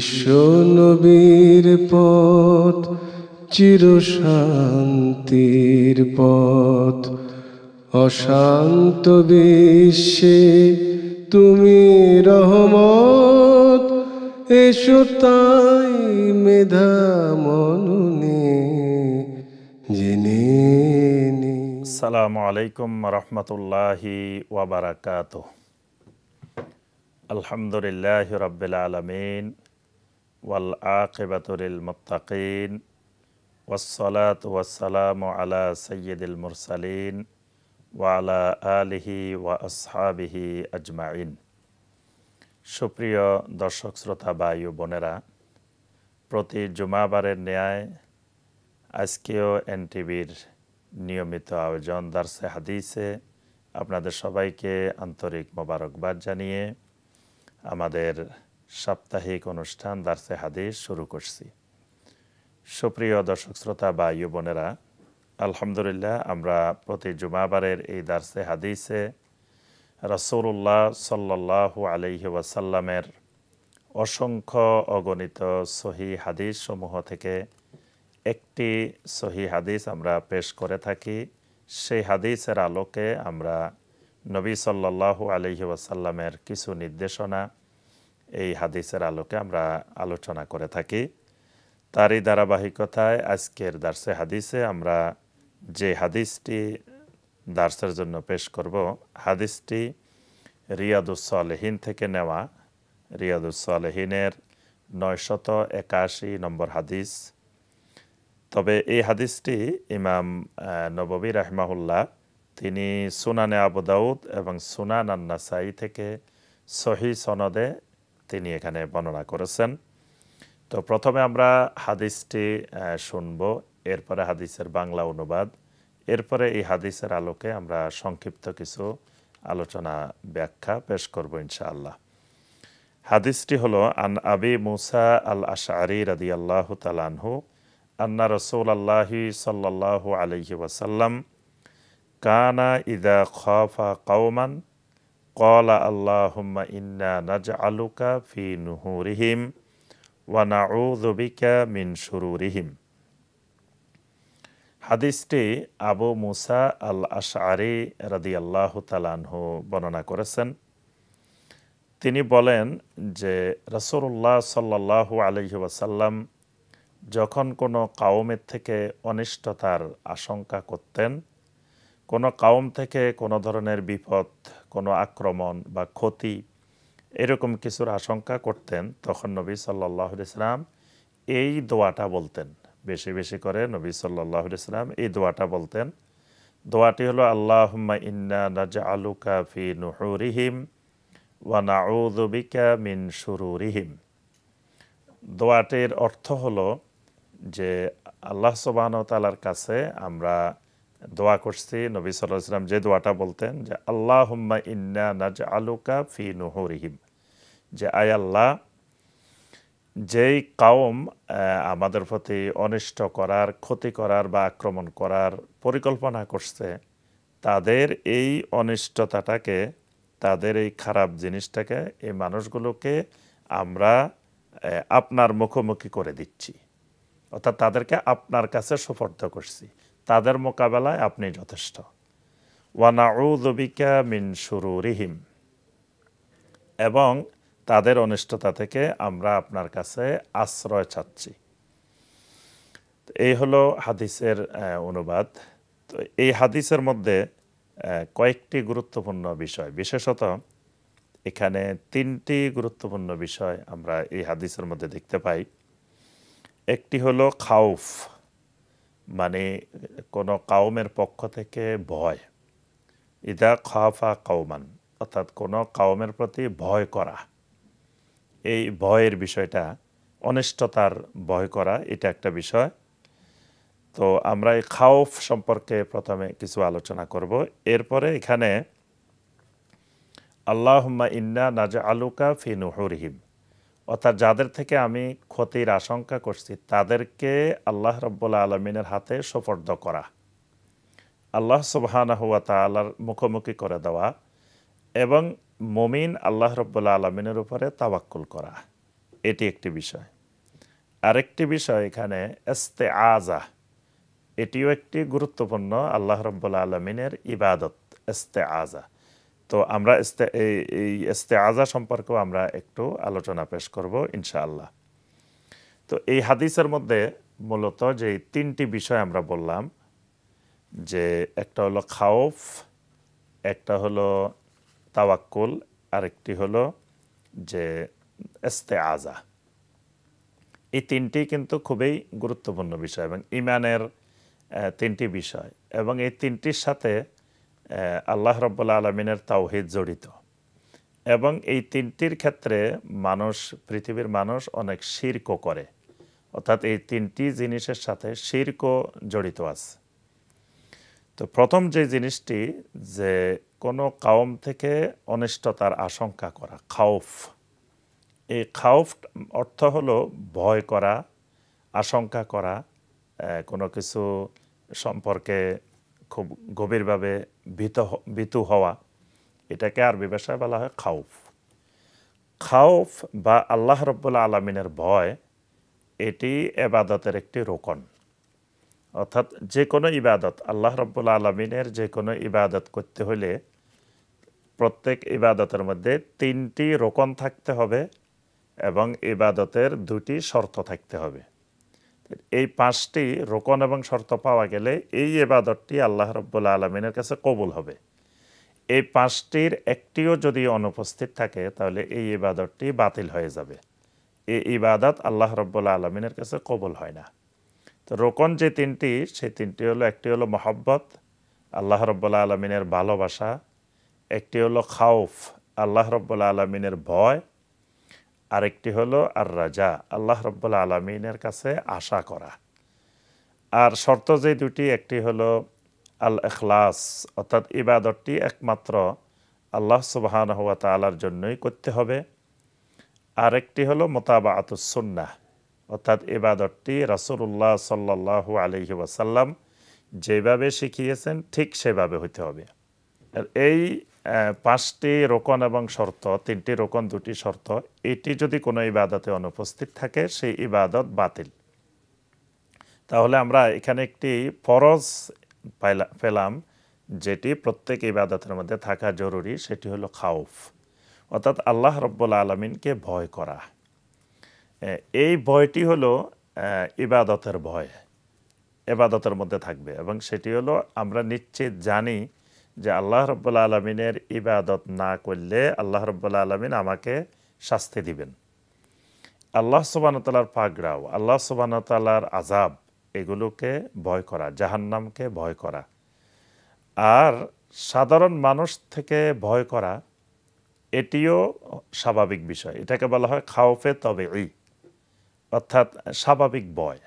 বিশ্ব নবীর পথ শান্তির পথ অশান্ত বিশ্বে তুমি রহমত এসো তাই মেধা মনুনি জেনে সালাম আলাইকুম রহমতুল্লাহি ওয়াবারাকাত আলহামদুলিল্লাহ রবিল আলমিন والعاقبة ওসলাত والصلاة আলা সৈয়দুল মুরসালিন ওয়ালা আলহি آله وأصحابه আজমাইন সুপ্রিয় দর্শক শ্রোতা বায়ু বোনেরা প্রতি জুমাবারের ন্যায় আজকেও টিভির নিয়মিত আয়োজন দার্সে হাদিসে আপনাদের সবাইকে আন্তরিক মোবারকবাদ জানিয়ে আমাদের সাপ্তাহিক অনুষ্ঠান দার্সে হাদিস শুরু করছি সুপ্রিয় দর্শক শ্রোতা বা ইউবনেরা আলহামদুলিল্লাহ আমরা প্রতি জুমাবারের এই দার্সে হাদিসে রসৌল্লাহ সাল্লাহ আলহি ওয়াসাল্লামের অসংখ্য অগণিত সহি হাদিস সমূহ থেকে একটি সহি হাদিস আমরা পেশ করে থাকি সেই হাদিসের আলোকে আমরা নবী সাল্লাহু আলহি ওয়াসাল্লামের কিছু নির্দেশনা এই হাদিসের আলোকে আমরা আলোচনা করে থাকি তারই ধারাবাহিকতায় আজকের দার্সে হাদিসে আমরা যে হাদিসটি দার্সের জন্য পেশ করব হাদিসটি রিয়াদুসলেহীন থেকে নেওয়া রিয়াদুসলেহীনের নয়শত একাশি নম্বর হাদিস তবে এই হাদিসটি ইমাম নববী রাহমাহুল্লাহ তিনি সুনানে আবুদাউদ এবং সুনান আন্নাসাই থেকে সহি সনদে তিনি এখানে বর্ণনা করেছেন তো প্রথমে আমরা হাদিসটি শুনব এরপরে হাদিসের বাংলা অনুবাদ এরপরে এই হাদিসের আলোকে আমরা সংক্ষিপ্ত কিছু আলোচনা ব্যাখ্যা পেশ করব ইনশাআল্লাহ হাদিসটি হল আন আবি মুসা আল আশারি রাদি আল্লাহ তালানহু আন্না রসৌল আল্লাহি সাল্লাহ আলহি ওয়াসাল্লাম কানা ইদা খফা কৌমান কলা আল্লাহম্মা ইন্না আলুকা ফি নুহুরিহিম ওয়ানা উদবিকা মিন হাদিসটি আবু মুসা আল আশারি রাদি আল্লাহ তালানহু বর্ণনা করেছেন তিনি বলেন যে রসুল্লাহ সাল্লাহ আলহি ওয়াসাল্লাম যখন কোনো কাউমের থেকে অনিষ্টতার আশঙ্কা করতেন কোনো কাউম থেকে কোনো ধরনের বিপদ কোনো আক্রমণ বা ক্ষতি এরকম কিছুর আশঙ্কা করতেন তখন নবী সাল্লাহ ইসলাম এই দোয়াটা বলতেন বেশি বেশি করে নবী সাল্লাহ ইসলাম এই দোয়াটা বলতেন দোয়াটি হলো আল্লাহ ইন্না নাজ আলু কাফি নুহরিহিম ওয়ানাউদুবিকা মিন শুরুরিহিম দোয়াটির অর্থ হলো যে আল্লাহ সোবাহতালার কাছে আমরা দোয়া করছি নবী সাল্লাম যে দোয়াটা বলতেন যে আল্লাহ হুম্মা ইন্না নাজ আলুকা ফি নুহরিহিম যে আয় আল্লাহ যেই কাউম আমাদের প্রতি অনিষ্ট করার ক্ষতি করার বা আক্রমণ করার পরিকল্পনা করছে তাদের এই অনিষ্টতাটাকে তাদের এই খারাপ জিনিসটাকে এই মানুষগুলোকে আমরা আপনার মুখোমুখি করে দিচ্ছি অর্থাৎ তাদেরকে আপনার কাছে সুপর্দ করছি তাদের মোকাবেলায় আপনি যথেষ্ট ওয়ানাউদবিকা মিন সুরু রিহিম এবং তাদের অনিষ্টতা থেকে আমরা আপনার কাছে আশ্রয় চাচ্ছি এই হলো হাদিসের অনুবাদ তো এই হাদিসের মধ্যে কয়েকটি গুরুত্বপূর্ণ বিষয় বিশেষত এখানে তিনটি গুরুত্বপূর্ণ বিষয় আমরা এই হাদিসের মধ্যে দেখতে পাই একটি হলো খাউফ মানে কোনো কাউমের পক্ষ থেকে ভয় ইদা খাফা কাউমান অর্থাৎ কোনো কাউমের প্রতি ভয় করা এই ভয়ের বিষয়টা অনিষ্টতার ভয় করা এটা একটা বিষয় তো আমরা এই খাওফ সম্পর্কে প্রথমে কিছু আলোচনা করব এরপরে এখানে আল্লাহ ইন্না নাজা আলুকা ফিনুহরিহিম অর্থাৎ যাদের থেকে আমি ক্ষতির আশঙ্কা করছি তাদেরকে আল্লাহ রব্বুল আলমিনের হাতে সোপর্দ করা আল্লাহ সুবাহানা হুয়া তালার মুখোমুখি করে দেওয়া এবং মমিন আল্লাহ রব্বুল্লা আলমিনের উপরে তাওয়াক্কুল করা এটি একটি বিষয় আরেকটি বিষয় এখানে এস্তে আজা এটিও একটি গুরুত্বপূর্ণ আল্লাহ রব্বুল্লা আলমিনের ইবাদত এস্তে আজা তো আমরা এই ইস্তেআজা সম্পর্কেও আমরা একটু আলোচনা পেশ করব ইনশাআল্লাহ তো এই হাদিসের মধ্যে মূলত যে তিনটি বিষয় আমরা বললাম যে একটা হলো খাওফ একটা হলো তাওয়াক্কুল আরেকটি হলো যে আজা এই তিনটি কিন্তু খুবই গুরুত্বপূর্ণ বিষয় এবং ইমানের তিনটি বিষয় এবং এই তিনটির সাথে আল্লাহ রব্বুল্লা আলমিনের তাওহিদ জড়িত এবং এই তিনটির ক্ষেত্রে মানুষ পৃথিবীর মানুষ অনেক শির্ক করে অর্থাৎ এই তিনটি জিনিসের সাথে শির্ক জড়িত আছে তো প্রথম যে জিনিসটি যে কোনো কাউম থেকে অনিষ্টতার আশঙ্কা করা খাউফ এই খাউফ অর্থ হলো ভয় করা আশঙ্কা করা কোনো কিছু সম্পর্কে খুব গভীরভাবে ভীত ভীতু হওয়া এটাকে আরবি ভাষায় বলা হয় খাউফ খাউফ বা আল্লাহ রব্বুল্লা আলমিনের ভয় এটি এবাদতের একটি রোকন অর্থাৎ যে কোনো ইবাদত আল্লাহ রব্বুল্লা আলমিনের যে কোনো ইবাদত করতে হলে প্রত্যেক ইবাদতের মধ্যে তিনটি রোকন থাকতে হবে এবং ইবাদতের দুটি শর্ত থাকতে হবে এই পাঁচটি রোকন এবং শর্ত পাওয়া গেলে এই এবাদতটি আল্লাহ রব্বুল্লা আলমিনের কাছে কবুল হবে এই পাঁচটির একটিও যদি অনুপস্থিত থাকে তাহলে এই ইবাদতটি বাতিল হয়ে যাবে এই ইবাদত আল্লাহ রব্বুল্লা আলমিনের কাছে কবুল হয় না তো রোকন যে তিনটি সেই তিনটি হলো একটি হলো মহব্বত আল্লাহ রব্বুল্লা আলমিনের ভালোবাসা একটি হলো খাউফ আল্লাহ রব্বুল্লা আলমিনের ভয় আরেকটি হলো আর রাজা আল্লাহ রব্বুল্লা আলমিনের কাছে আশা করা আর শর্ত যে দুটি একটি হলো আল এখলাস অর্থাৎ ইবাদতটি একমাত্র আল্লাহ সুবাহান হওয়া তালার জন্যই করতে হবে আরেকটি হলো মোতাবা আতুসন্না অর্থাৎ ইবাদতটি রাসুল্লাহ সাল্লাহু আলহি ওয়াসাল্লাম যেভাবে শিখিয়েছেন ঠিক সেভাবে হতে হবে আর এই পাঁচটি রোকন এবং শর্ত তিনটি রোকন দুটি শর্ত এটি যদি কোনো ইবাদতে অনুপস্থিত থাকে সেই ইবাদত বাতিল তাহলে আমরা এখানে একটি ফরজ পেলাম যেটি প্রত্যেক ইবাদতের মধ্যে থাকা জরুরি সেটি হলো খাউফ অর্থাৎ আল্লাহ রব্বুল আলমিনকে ভয় করা এই ভয়টি হলো ইবাদতের ভয় এবাদতের মধ্যে থাকবে এবং সেটি হলো আমরা নিশ্চিত জানি যে আল্লাহ রব্বুল্লা আলমিনের ইবাদত না করলে আল্লাহ রব্বুল্লা আলমিন আমাকে শাস্তি দিবেন আল্লাহ সুবাহতালার পাগড়াও আল্লাহ সুবাহতালার আজাব এগুলোকে ভয় করা জাহান্নামকে ভয় করা আর সাধারণ মানুষ থেকে ভয় করা এটিও স্বাভাবিক বিষয় এটাকে বলা হয় খাওফে তবে ই অর্থাৎ স্বাভাবিক ভয়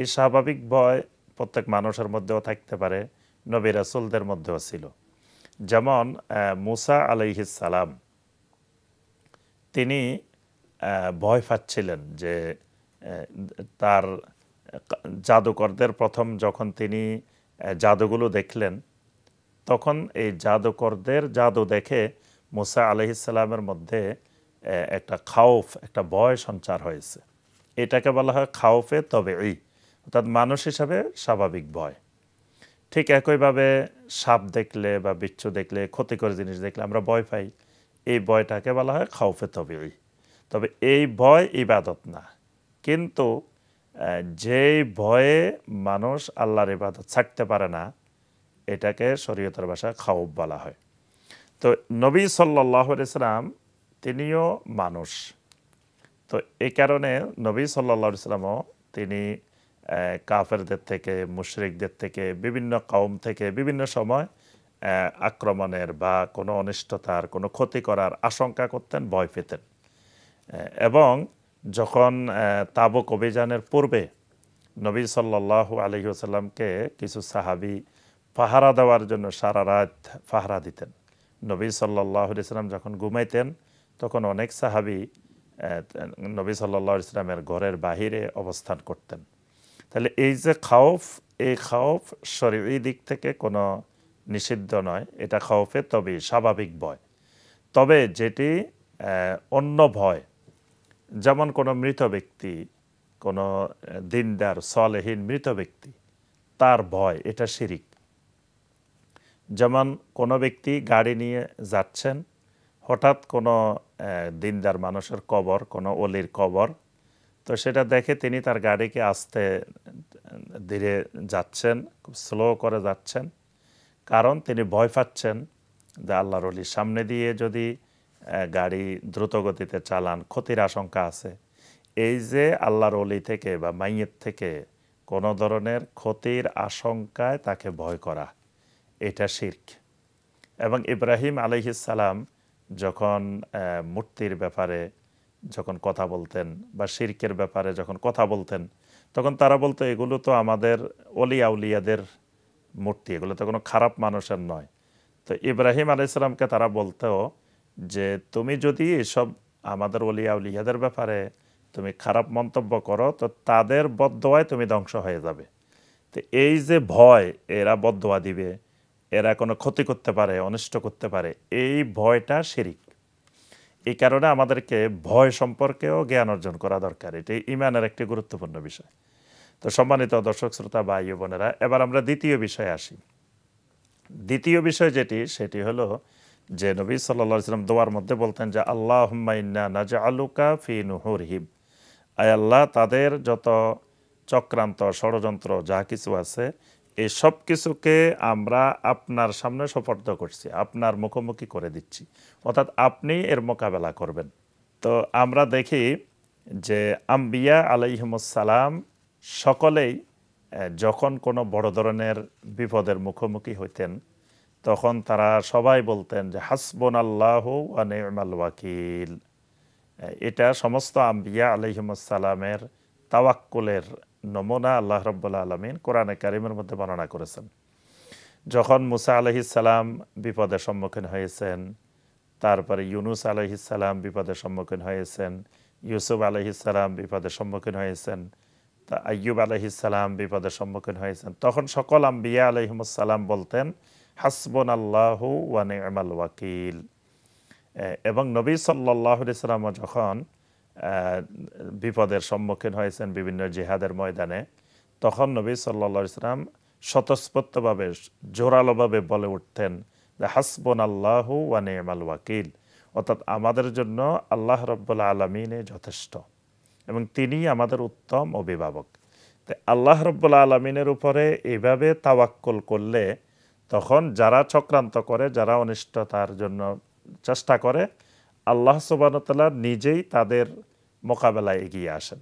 এই স্বাভাবিক ভয় প্রত্যেক মানুষের মধ্যেও থাকতে পারে নবী রাসুলদের মধ্যেও ছিল যেমন মুসা সালাম তিনি ভয় পাচ্ছিলেন যে তার জাদুকরদের প্রথম যখন তিনি জাদুগুলো দেখলেন তখন এই জাদুকরদের জাদু দেখে মুসা আলহিসাল্লামের মধ্যে একটা খাউফ একটা ভয় সঞ্চার হয়েছে এটাকে বলা হয় খাউফে তবে এই অর্থাৎ মানুষ হিসাবে স্বাভাবিক ভয় ঠিক একইভাবে সাপ দেখলে বা বিচ্ছু দেখলে ক্ষতিকর জিনিস দেখলে আমরা ভয় পাই এই ভয়টাকে বলা হয় খাউফে তবিরি তবে এই ভয় ইবাদত না কিন্তু যেই ভয়ে মানুষ আল্লাহর ইবাদত ছাড়তে পারে না এটাকে শরীয়তের ভাষায় খাউফ বলা হয় তো নবী সাল্লাহ ইসলাম তিনিও মানুষ তো এই কারণে নবী সাল্লাহ ইসলামও তিনি কাফেরদের থেকে মুশরিকদের থেকে বিভিন্ন কওম থেকে বিভিন্ন সময় আক্রমণের বা কোনো অনিষ্টতার কোনো ক্ষতি করার আশঙ্কা করতেন ভয় পেতেন এবং যখন তাবক অভিযানের পূর্বে নবী সাল্লাহ আলহিউসাল্লামকে কিছু সাহাবি পাহারা দেওয়ার জন্য সারা রাত পাহারা দিতেন নবী সাল্লাহ ইসলাম যখন ঘুমাইতেন তখন অনেক সাহাবি নবী সাল্লাহ ইসলামের ঘরের বাহিরে অবস্থান করতেন তাহলে এই যে খাওফ এই খাওফ এই দিক থেকে কোনো নিষিদ্ধ নয় এটা খাওফে তবে স্বাভাবিক ভয় তবে যেটি অন্য ভয় যেমন কোনো মৃত ব্যক্তি কোনো দিনদার সলেহীন মৃত ব্যক্তি তার ভয় এটা শিরিক যেমন কোনো ব্যক্তি গাড়ি নিয়ে যাচ্ছেন হঠাৎ কোনো দিনদার মানুষের কবর কোনো অলির কবর তো সেটা দেখে তিনি তার গাড়িকে আসতে ধীরে যাচ্ছেন খুব স্লো করে যাচ্ছেন কারণ তিনি ভয় পাচ্ছেন যে আল্লাহর অলির সামনে দিয়ে যদি গাড়ি দ্রুতগতিতে চালান ক্ষতির আশঙ্কা আছে এই যে আল্লাহর অলি থেকে বা মাইয়ের থেকে কোনো ধরনের ক্ষতির আশঙ্কায় তাকে ভয় করা এটা শির্ক এবং ইব্রাহিম আলহিসাল্লাম যখন মূর্তির ব্যাপারে যখন কথা বলতেন বা শির্কের ব্যাপারে যখন কথা বলতেন তখন তারা বলতো এগুলো তো আমাদের অলি আউলিয়াদের মূর্তি এগুলো তো কোনো খারাপ মানুষের নয় তো ইব্রাহিম ইসলামকে তারা বলতো যে তুমি যদি এসব আমাদের অলি আউলিয়াদের ব্যাপারে তুমি খারাপ মন্তব্য করো তো তাদের বদোয়ায় তুমি ধ্বংস হয়ে যাবে তো এই যে ভয় এরা বদোয়া দিবে এরা কোনো ক্ষতি করতে পারে অনিষ্ট করতে পারে এই ভয়টা শিরিক এই কারণে আমাদেরকে ভয় সম্পর্কেও জ্ঞান অর্জন করা দরকার এটি ইমানের একটি গুরুত্বপূর্ণ বিষয় তো সম্মানিত দর্শক শ্রোতা বা ইউ বোনেরা এবার আমরা দ্বিতীয় বিষয়ে আসি দ্বিতীয় বিষয় যেটি সেটি হলো যে নবী সাল্লা সাল্লাম দোয়ার মধ্যে বলতেন যে আল্লাহ হুম্মাইন্না নাজা আলুকা ফি নুহুর হিম আয় আল্লাহ তাদের যত চক্রান্ত ষড়যন্ত্র যা কিছু আছে এই সব কিছুকে আমরা আপনার সামনে সফর্দ করছি আপনার মুখোমুখি করে দিচ্ছি অর্থাৎ আপনি এর মোকাবেলা করবেন তো আমরা দেখি যে আম্বিয়া আলাইহমসালাম সকলেই যখন কোনো বড় ধরনের বিপদের মুখোমুখি হইতেন তখন তারা সবাই বলতেন যে হাসবন আল্লাহ আনেমাল ওয়াকিল এটা সমস্ত আম্বিয়া আলহিমসালামের তাওয়াক্কুলের নমুনা আল্লাহ রব্বুল্লা আলমিন কোরআনে কারিমের মধ্যে বর্ণনা করেছেন যখন মুসা আলহিসাল্লাম বিপদের সম্মুখীন হয়েছেন তারপরে ইউনুস আলহিসাল্লাম বিপদের সম্মুখীন হয়েছেন ইউসুফ আলহিসাল্লাম বিপদের সম্মুখীন হয়েছেন তা আয়ুব আলহিসাল্লাম বিপদের সম্মুখীন হয়েছেন তখন সকল আম্বিয়া আলহিমসাল্লাম বলতেন হাসবন আল্লাহ ওয়ানে আমাল ওয়াকিল এবং নবী সাল্লাহ সাল্লাম যখন বিপদের সম্মুখীন হয়েছেন বিভিন্ন জিহাদের ময়দানে তখন নবী সাল্লা ইসলাম স্বতঃস্ফূর্তভাবে জোরালোভাবে বলে উঠতেন যে হাসবন আল্লাহ ওয়ানে এমাল ওয়াকিল অর্থাৎ আমাদের জন্য আল্লাহ রব্বুল্লা আলমিনে যথেষ্ট এবং তিনি আমাদের উত্তম অভিভাবক তো আল্লাহ রব্বুল্লা আলমিনের উপরে এইভাবে তাওয়াক্কল করলে তখন যারা চক্রান্ত করে যারা অনিষ্টতার জন্য চেষ্টা করে আল্লাহ সোবানতলা নিজেই তাদের মোকাবেলায় এগিয়ে আসেন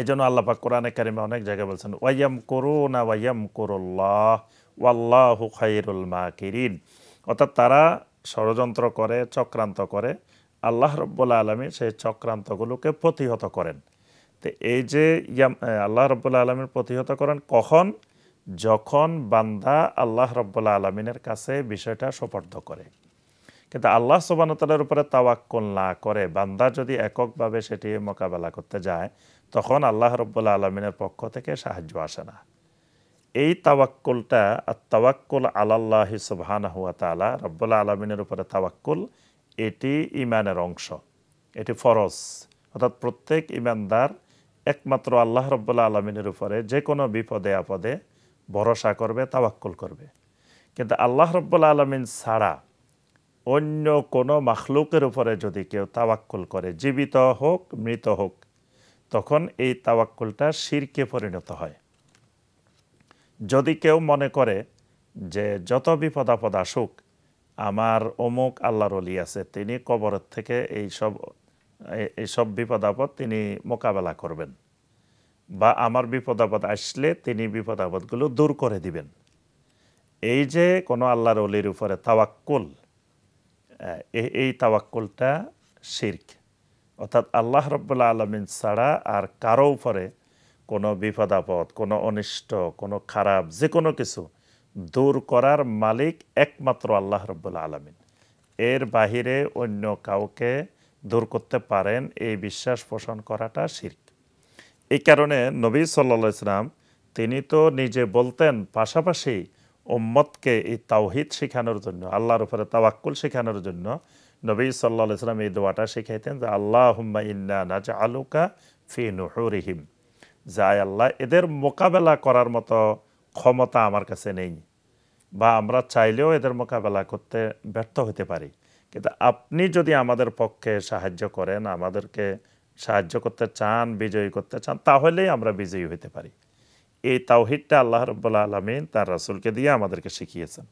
এই জন্য আল্লাপাক কোরআনে কারিমে অনেক জায়গায় বলছেন ওয়াইয়াম করো না ওয়াইয়াম ওয়াল্লাহ ওয়াল্লাহু খাইরুল কিরিন অর্থাৎ তারা ষড়যন্ত্র করে চক্রান্ত করে আল্লাহ রব্বুল্লা আলমী সেই চক্রান্তগুলোকে প্রতিহত করেন তো এই যে ইয়াম আল্লাহ রব্বুল্লা আলমীর প্রতিহত করেন কখন যখন বান্দা আল্লাহ রব্বুল্লা আলমিনের কাছে বিষয়টা সোপর্দ করে কিন্তু আল্লাহ সোবানতালের উপরে তাওয়াক্কল না করে বান্দা যদি এককভাবে সেটি মোকাবেলা করতে যায় তখন আল্লাহ রব্বুল্লা আলমিনের পক্ষ থেকে সাহায্য আসে না এই তাওয়াক্কুলটা আর তাওয়াক্কুল আলাল্লাহি সুবহান হুয়া তালা রব্বুল্লা আলমিনের উপরে তাওয়াক্কুল এটি ইমানের অংশ এটি ফরজ অর্থাৎ প্রত্যেক ইমানদার একমাত্র আল্লাহ রব্বুল্লা আলমিনের উপরে যে কোনো বিপদে আপদে ভরসা করবে তাওয়াক্কুল করবে কিন্তু আল্লাহ রব্বুল্লা আলমিন ছাড়া অন্য কোনো মাখলুকের উপরে যদি কেউ তাওয়াক্কুল করে জীবিত হোক মৃত হোক তখন এই তাওয়াক্কুলটা শিরকে পরিণত হয় যদি কেউ মনে করে যে যত বিপদ আপদ আসুক আমার অমুক আল্লাহর অলি আছে তিনি কবরের থেকে এই সব এই সব বিপদ আপদ তিনি মোকাবেলা করবেন বা আমার বিপদ আপদ আসলে তিনি বিপদ আপদগুলো দূর করে দিবেন এই যে কোনো আল্লাহর অলির উপরে তাওয়াক্কুল এই তাওয়াক্কলটা শির্ক অর্থাৎ আল্লাহ রব্বুল্লা আলমিন ছাড়া আর কারো উপরে কোনো বিপদ আপদ কোনো অনিষ্ট কোনো খারাপ যে কোনো কিছু দূর করার মালিক একমাত্র আল্লাহ রব্বুল্লা আলমিন এর বাহিরে অন্য কাউকে দূর করতে পারেন এই বিশ্বাস পোষণ করাটা শির্ক এই কারণে নবী সাল্লা ইসলাম তিনি তো নিজে বলতেন পাশাপাশি ওম্মতকে এই তাওহিদ শেখানোর জন্য আল্লাহর উপরে তাওয়াক্কুল শেখানোর জন্য নবী সাল্লা ইসলাম এই দোয়াটা শিখাইতেন যে আল্লাহ হুম্মা ইন্না নাজ আলুকা ফি নুহরিহিম যায় আল্লাহ এদের মোকাবেলা করার মতো ক্ষমতা আমার কাছে নেই বা আমরা চাইলেও এদের মোকাবেলা করতে ব্যর্থ হতে পারি কিন্তু আপনি যদি আমাদের পক্ষে সাহায্য করেন আমাদেরকে সাহায্য করতে চান বিজয়ী করতে চান তাহলেই আমরা বিজয়ী হতে পারি এই তাওহিদটা আল্লাহ রব্বুল্লা আলমিন তার রাসুলকে দিয়ে আমাদেরকে শিখিয়েছেন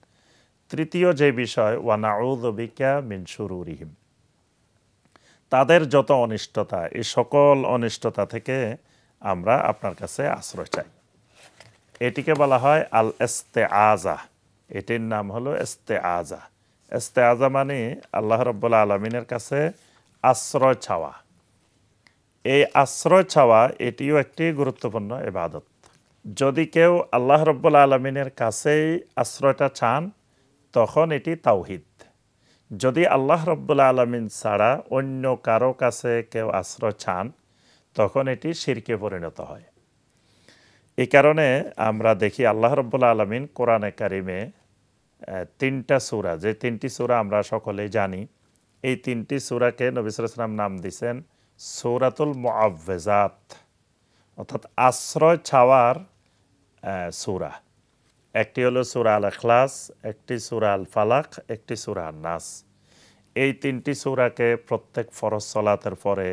তৃতীয় যে বিষয় ওয়ানাউদিকা মিন রিহিম তাদের যত অনিষ্টতা এই সকল অনিষ্টতা থেকে আমরা আপনার কাছে আশ্রয় চাই এটিকে বলা হয় আল এস্তে আজা এটির নাম হলো এস্তে আজা এস্তে আজা মানে আল্লাহ রব্বুল্লা আলমিনের কাছে আশ্রয় ছাওয়া এই আশ্রয় ছাওয়া এটিও একটি গুরুত্বপূর্ণ এবাদত যদি কেউ আল্লাহ রব্বুল আলমিনের কাছেই আশ্রয়টা চান তখন এটি তাওহিদ যদি আল্লাহ রব্বুল আলমিন ছাড়া অন্য কারো কাছে কেউ আশ্রয় চান তখন এটি শিরকে পরিণত হয় এই কারণে আমরা দেখি আল্লাহ রব্বুল আলমিন কোরআনে কারিমে তিনটা সুরা যে তিনটি সুরা আমরা সকলেই জানি এই তিনটি সুরাকে নবিসাম নাম দিছেন সৌরাতুল মুআভেজাত অর্থাৎ আশ্রয় ছাওয়ার সুরা একটি হলো সুরা আল এখলাস একটি সুরা আল ফালাক একটি সুরা নাস এই তিনটি সুরাকে প্রত্যেক ফরজ সলাতের পরে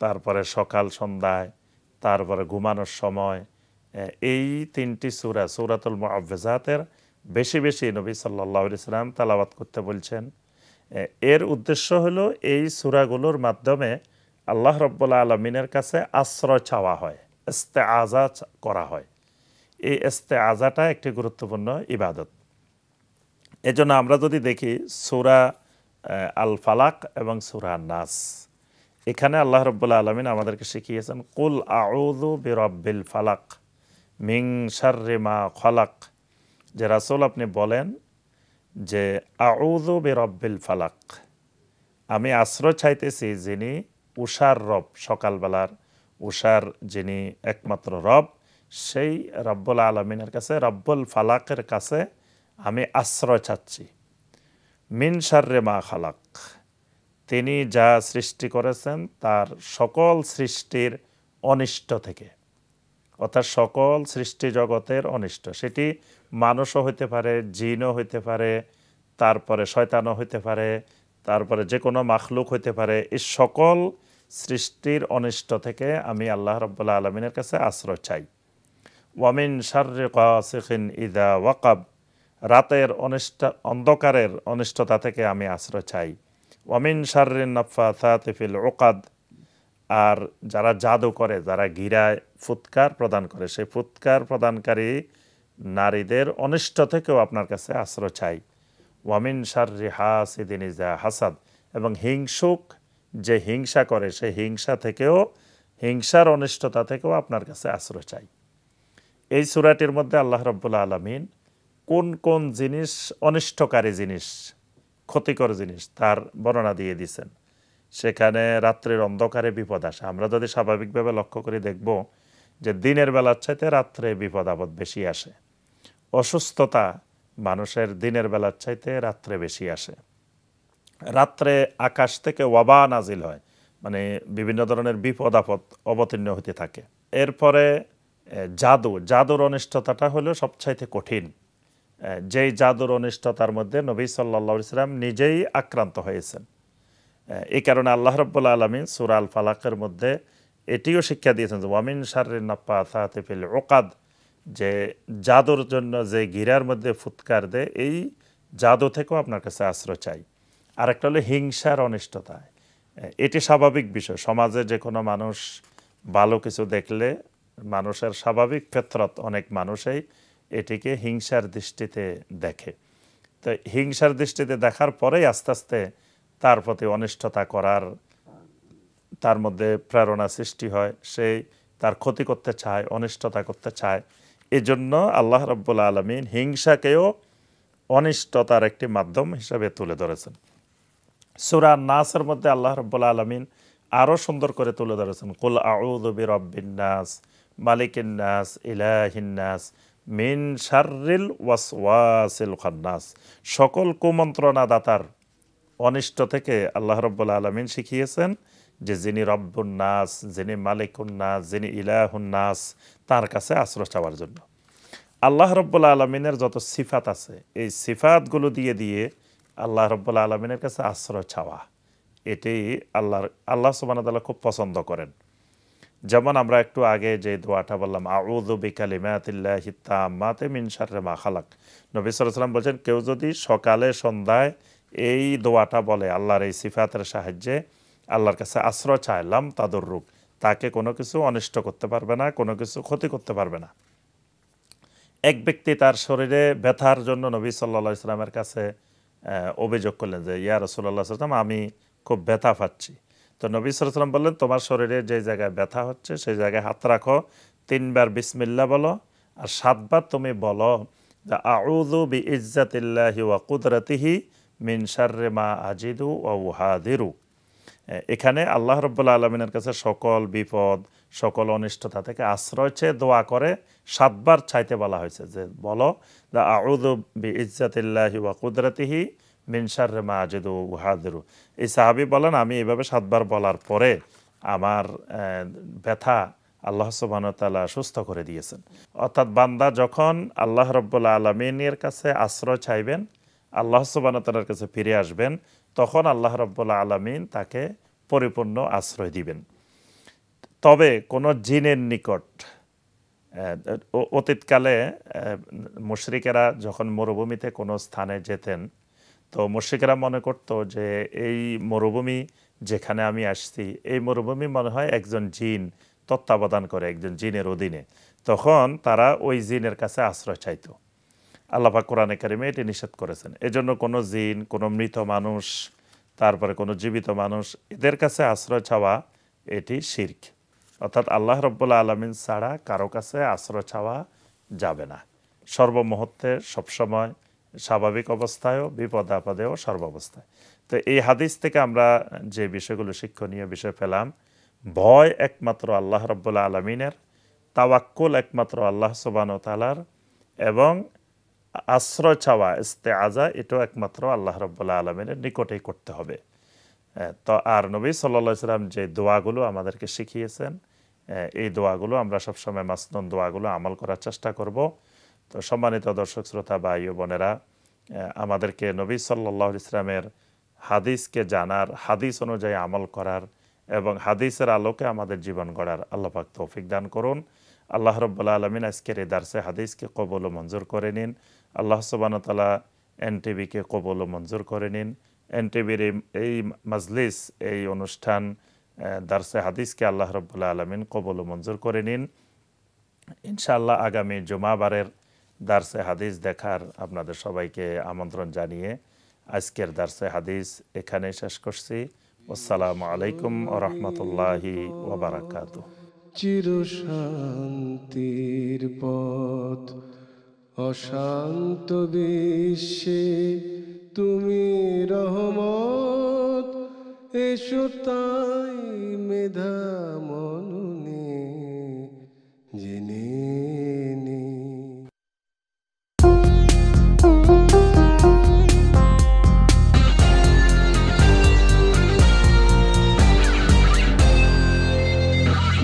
তারপরে সকাল সন্ধ্যায় তারপরে ঘুমানোর সময় এই তিনটি সুরা সুরাতুল মুআভেজাতের বেশি বেশি নবী সাল্লা ইসলাম তালাবাত করতে বলছেন এর উদ্দেশ্য হলো এই সুরাগুলোর মাধ্যমে আল্লাহ রব্বুল্লা আলমিনের কাছে আশ্রয় চাওয়া হয় ইস্তে আজাজ করা হয় এই এস্তে আজাটা একটি গুরুত্বপূর্ণ ইবাদত এজন্য আমরা যদি দেখি সুরা আল ফালাক এবং সুরা নাস এখানে আল্লাহ রব্বুল্লা আলমিন আমাদেরকে শিখিয়েছেন কুল আউদু বিরব্বিল ফালাক মিং শার্রিমা খলাক যে রাসুল আপনি বলেন যে আউদু বিরব্বিল ফালাক আমি আশ্রয় চাইতেছি যিনি উষার রব সকালবেলার উষার যিনি একমাত্র রব সেই রব্বুল আলমিনের কাছে রব্বুল ফালাকের কাছে আমি আশ্রয় চাচ্ছি মিন শার্রে মা খালাক তিনি যা সৃষ্টি করেছেন তার সকল সৃষ্টির অনিষ্ট থেকে অর্থাৎ সকল সৃষ্টি জগতের অনিষ্ট সেটি মানুষও হইতে পারে জিনও হইতে পারে তারপরে শয়তানও হইতে পারে তারপরে যে কোনো মাখলুক হইতে পারে এই সকল সৃষ্টির অনিষ্ট থেকে আমি আল্লাহ রব্বুল্লা আলমিনের কাছে আশ্রয় চাই ওয়ামিন শারিকাসিন ইদা ওয়াকাব রাতের অনিষ্ট অন্ধকারের অনিষ্টতা থেকে আমি আশ্রয় চাই ওয়ামিন শারিন নফা সাতিফিল ওকাদ আর যারা জাদু করে যারা গিরায় ফুৎকার প্রদান করে সেই ফুৎকার প্রদানকারী নারীদের অনিষ্ট থেকেও আপনার কাছে আশ্রয় চাই ওয়ামিন শারি হাসিদিন ইজা হাসাদ এবং হিংসুক যে হিংসা করে সেই হিংসা থেকেও হিংসার অনিষ্টতা থেকেও আপনার কাছে আশ্রয় চাই এই সুরাটির মধ্যে আল্লাহ রব্বুল্লা আলমিন কোন কোন জিনিস অনিষ্টকারী জিনিস ক্ষতিকর জিনিস তার বর্ণনা দিয়ে দিছেন সেখানে রাত্রের অন্ধকারে বিপদ আসে আমরা যদি স্বাভাবিকভাবে লক্ষ্য করে দেখব যে দিনের বেলার চাইতে রাত্রে বিপদ আপদ বেশি আসে অসুস্থতা মানুষের দিনের বেলার চাইতে রাত্রে বেশি আসে রাত্রে আকাশ থেকে ওয়াবা নাজিল হয় মানে বিভিন্ন ধরনের বিপদ আপদ অবতীর্ণ হতে থাকে এরপরে জাদু জাদুর অনিষ্টতাটা হলো সবচাইতে কঠিন যেই জাদুর অনিষ্টতার মধ্যে নবী সাল্লা ইসলাম নিজেই আক্রান্ত হয়েছেন এই কারণে আল্লাহ রব্বুল আলমী সুরাল ফালাকের মধ্যে এটিও শিক্ষা দিয়েছেন যে ওয়ামিন শারিন নাপ্পা ফিল ওকাদ যে জাদুর জন্য যে গিরার মধ্যে ফুৎকার দেয় এই জাদু থেকেও আপনার কাছে আশ্রয় চাই আরেকটা হলো হিংসার অনিষ্টতা এটি স্বাভাবিক বিষয় সমাজে যে কোনো মানুষ ভালো কিছু দেখলে মানুষের স্বাভাবিক ফেতরত অনেক মানুষেই এটিকে হিংসার দৃষ্টিতে দেখে তো হিংসার দৃষ্টিতে দেখার পরেই আস্তে আস্তে তার প্রতি অনিষ্টতা করার তার মধ্যে প্রেরণা সৃষ্টি হয় সেই তার ক্ষতি করতে চায় অনিষ্টতা করতে চায় এজন্য আল্লাহ রব্বুল আলমিন হিংসাকেও অনিষ্টতার একটি মাধ্যম হিসাবে তুলে ধরেছেন সুরা নাসের মধ্যে আল্লাহ রব্বুল আলমিন আরও সুন্দর করে তুলে ধরেছেন কুল আউদ রব্বিন নাস মালিকিন নাস ইলাহিন নাস মিন শারিল ওয়াসওয়াসিল খান্নাস সকল কুমন্ত্রণাদাতার অনিষ্ট থেকে আল্লাহ রব্বুল্লা আলমিন শিখিয়েছেন যে যিনি রব্বুন্নাস যিনি মালিকুন্নাস যিনি ইলাহুন্নাস তার কাছে আশ্রয় চাওয়ার জন্য আল্লাহ রব্বুল্লা আলমিনের যত সিফাত আছে এই সিফাতগুলো দিয়ে দিয়ে আল্লাহ রব্বুল্লা আলমিনের কাছে আশ্রয় চাওয়া এটি আল্লাহর আল্লাহ সুবান খুব পছন্দ করেন যেমন আমরা একটু আগে যে দোয়াটা বললাম আউদু বিকালিমাতিল্লাহি তাম্মাতে মিন শাররে মা খালাক নবী সাল্লাম বলছেন কেউ যদি সকালে সন্ধ্যায় এই দোয়াটা বলে আল্লাহর এই সিফাতের সাহায্যে আল্লাহর কাছে আশ্রয় চাইলাম তাদের রূপ তাকে কোনো কিছু অনিষ্ট করতে পারবে না কোনো কিছু ক্ষতি করতে পারবে না এক ব্যক্তি তার শরীরে ব্যথার জন্য নবী সাল্লা ইসলামের কাছে অভিযোগ করলেন যে ইয়া রসুল্লাহ সাল্লাম আমি খুব ব্যথা পাচ্ছি তো নবী সরাম বললেন তোমার শরীরে যে জায়গায় ব্যথা হচ্ছে সেই জায়গায় হাত রাখো তিনবার বিসমিল্লা বলো আর সাতবার তুমি বলো যে আউদু বি ইজ্জাতিল্লাহি ওয়া কুদরতিহি মিন শার্রে মা আজিদু ও হাদিরু এখানে আল্লাহ রব্বুল্লা আলমিনের কাছে সকল বিপদ সকল অনিষ্টতা থেকে আশ্রয় চেয়ে দোয়া করে সাতবার চাইতে বলা হয়েছে যে বলো দা আউদু বি ইজ্জাতিল্লাহি ওয়া কুদরতিহি মিনসার মা আজেদ উহাদেরু এই সাহাবি বলেন আমি এভাবে সাতবার বলার পরে আমার ব্যথা আল্লাহ সুবাহতালা সুস্থ করে দিয়েছেন অর্থাৎ বান্দা যখন আল্লাহ রব্বুল্লা আলমিনের কাছে আশ্রয় চাইবেন আল্লাহ সুবাহতালার কাছে ফিরে আসবেন তখন আল্লাহ রব্বুল্লা আলমিন তাকে পরিপূর্ণ আশ্রয় দিবেন তবে কোনো জিনের নিকট অতীতকালে মুশরিকেরা যখন মরুভূমিতে কোনো স্থানে যেতেন তো মুর্শিকেরা মনে করত যে এই মরুভূমি যেখানে আমি আসছি এই মরুভূমি মনে হয় একজন জিন তত্ত্বাবধান করে একজন জিনের অধীনে তখন তারা ওই জিনের কাছে আশ্রয় চাইত আল্লাপা কোরআনে কারিমে এটি নিষেধ করেছেন এজন্য কোনো জিন কোনো মৃত মানুষ তারপরে কোনো জীবিত মানুষ এদের কাছে আশ্রয় চাওয়া এটি শির্ক অর্থাৎ আল্লাহ রব্বুল্লা আলমিন ছাড়া কারো কাছে আশ্রয় চাওয়া যাবে না সর্বমহত্বে সবসময় স্বাভাবিক অবস্থায়ও বিপদ আপদেও সর্বাবস্থায় তো এই হাদিস থেকে আমরা যে বিষয়গুলো শিক্ষণীয় বিষয় পেলাম ভয় একমাত্র আল্লাহ রব্বুল্লা আলমিনের তাওয়াক্কুল একমাত্র আল্লাহ সোবানো তালার এবং আশ্রয় চাওয়া ইস্তে আজা এটাও একমাত্র আল্লাহ রব্বুল্লা আলমিনের নিকটেই করতে হবে তো আর নবী সাল্লা সাল্লাম যে দোয়াগুলো আমাদেরকে শিখিয়েছেন এই দোয়াগুলো আমরা সবসময় মাসনুন দোয়াগুলো আমল করার চেষ্টা করব তো সম্মানিত দর্শক শ্রোতা বা বোনেরা আমাদেরকে নবী সাল্লাহ ইসলামের হাদিসকে জানার হাদিস অনুযায়ী আমল করার এবং হাদিসের আলোকে আমাদের জীবন গড়ার আল্লাপাক তৌফিক দান করুন আল্লাহ রব্বুল্লা আলমিন আজকের এই দার্সে হাদিসকে কবল ও মঞ্জুর করে নিন আল্লাহ এন টিভিকে কবল ও মঞ্জুর করে নিন এন টিভির এই মজলিস এই অনুষ্ঠান দার্সে হাদিসকে আল্লাহ রব্বুল্লা আলমিন কবল ও মঞ্জুর করে নিন ইনশাআল্লাহ আগামী জুমাবারের দার্সে হাদিস দেখার আপনাদের সবাইকে আমন্ত্রণ জানিয়ে আজকের দার্সে হাদিস এখানে শেষ করছি আসসালামু আলাইকুম রহমতুল্লাহি ওবরাকাত চিরশান্তির পথ অশান্ত বিশ্বে তুমি রহমত এসো তাই মেধামন